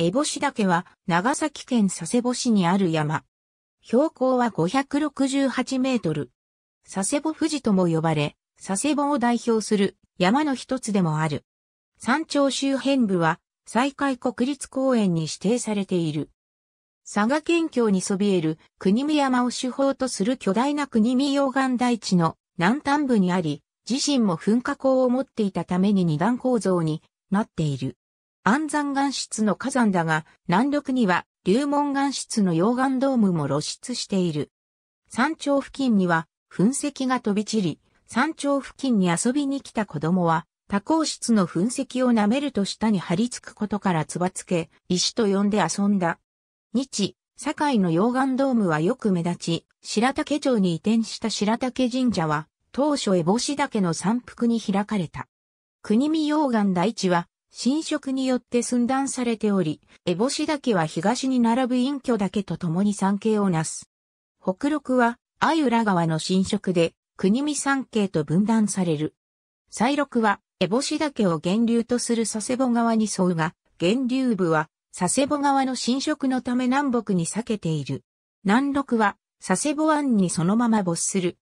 烏帽子岳は長崎県佐世保市にある山。標高は568メートル。佐世保富士とも呼ばれ、佐世保を代表する山の一つでもある。山頂周辺部は西海国立公園に指定されている。佐賀県境にそびえる国見山を主峰とする巨大な国見溶岩台地の南端部にあり、自身も噴火口を持っていたために二段構造になっている。安山岩質の火山だが、南麓には流門岩質の溶岩ドームも露出している。山頂付近には噴石が飛び散り、山頂付近に遊びに来た子供は、多孔質の噴石を舐めると下に張り付くことからつばつけ、石と呼んで遊んだ。日、堺の溶岩ドームはよく目立ち、白竹町に移転した白竹神社は、当初烏帽子岳の山腹に開かれた。国見溶岩大地は、侵食によって寸断されており、烏帽子岳は東に並ぶ隠居岳と共に山系をなす。北六は、相浦川の侵食で、国見山系と分断される。西六は、烏帽子岳を源流とする佐世保川に沿うが、源流部は、佐世保川の侵食のため南北に避けている。南六は、佐世保湾にそのまま没する。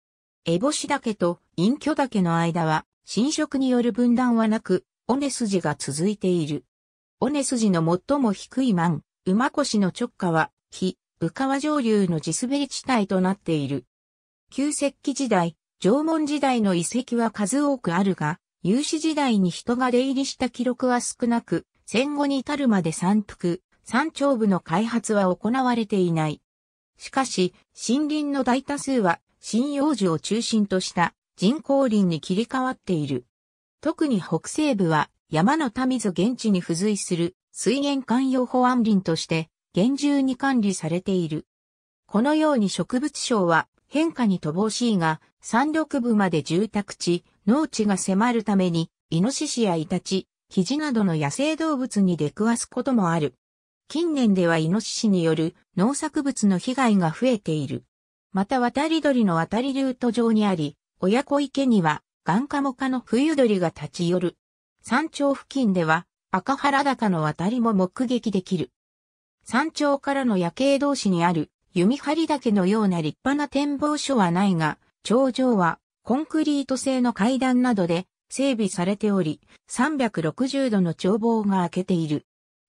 烏帽子岳と隠居岳の間は、侵食による分断はなく、尾根筋が続いている。尾根筋の最も低い満、馬越の直下は、非、宇川上流の地滑り地帯となっている。旧石器時代、縄文時代の遺跡は数多くあるが、有史時代に人が出入りした記録は少なく、戦後に至るまで山腹、山頂部の開発は行われていない。しかし、森林の大多数は、針葉樹を中心とした人工林に切り替わっている。特に北西部は山の民族現地に付随する水源管用保安林として厳重に管理されている。このように植物省は変化に乏しいが、山麓部まで住宅地、農地が迫るために、イノシシやイタチ、キジなどの野生動物に出くわすこともある。近年ではイノシシによる農作物の被害が増えている。また渡り鳥の渡りルート上にあり、親子池にはガンカモ科の冬鳥が立ち寄る。山頂付近では赤原高の渡りも目撃できる。山頂からの夜景同士にある弓張岳のような立派な展望所はないが、頂上はコンクリート製の階段などで整備されており、360度の眺望が開けている。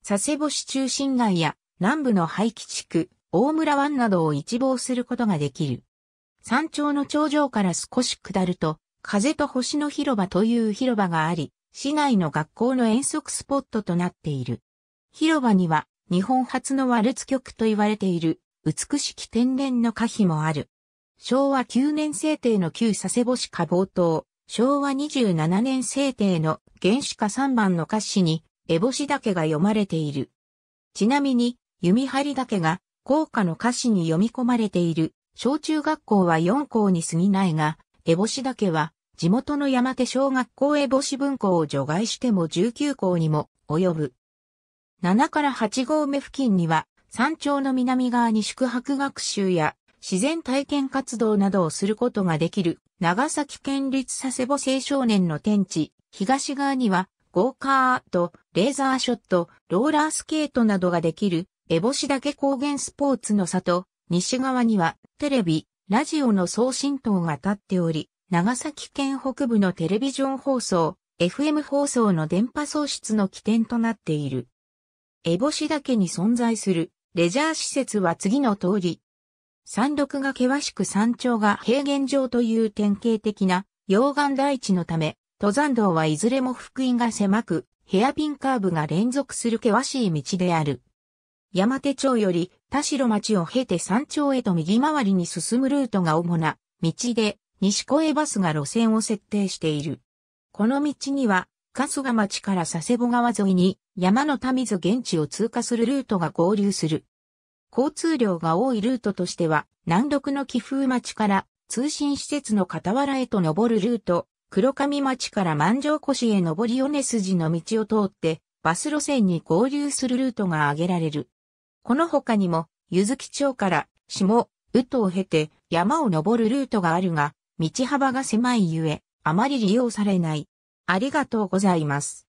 佐世保市中心街や南部の廃棄地区、大村湾などを一望することができる。山頂の頂上から少し下ると、風と星の広場という広場があり、市内の学校の遠足スポットとなっている。広場には日本初のワルツ曲と言われている美しき天然の歌碑もある。昭和9年制定の旧佐世保市下冒頭、昭和27年制定の原始歌3番の歌詞に、烏帽子岳が読まれている。ちなみに、弓張岳が、校歌の歌詞に読み込まれている、小中学校は4校に過ぎないが、烏帽子岳は、地元の山手小学校烏帽子分校を除外しても19校にも及ぶ。7から8号目付近には、山頂の南側に宿泊学習や自然体験活動などをすることができる長崎県立佐世保青少年の天地、東側にはゴーカーとレーザーショット、ローラースケートなどができる烏帽子岳高原スポーツの里、西側にはテレビ、ラジオの送信塔が立っており、長崎県北部のテレビジョン放送、FM 放送の電波喪失の起点となっている。エボシ岳に存在するレジャー施設は次の通り。山麓が険しく山頂が平原上という典型的な溶岩大地のため、登山道はいずれも福音が狭く、ヘアピンカーブが連続する険しい道である。山手町より田代町を経て山頂へと右回りに進むルートが主な道で、西小江バスが路線を設定している。この道には、春日町から佐世保川沿いに山の民津現地を通過するルートが合流する。交通量が多いルートとしては、南独の寄風町から通信施設の傍らへと登るルート、黒上町から万丈越へ登り米筋の道を通って、バス路線に合流するルートが挙げられる。この他にも、ず月町から下、宇都を経て山を登るルートがあるが、道幅が狭いゆえ、あまり利用されない。ありがとうございます。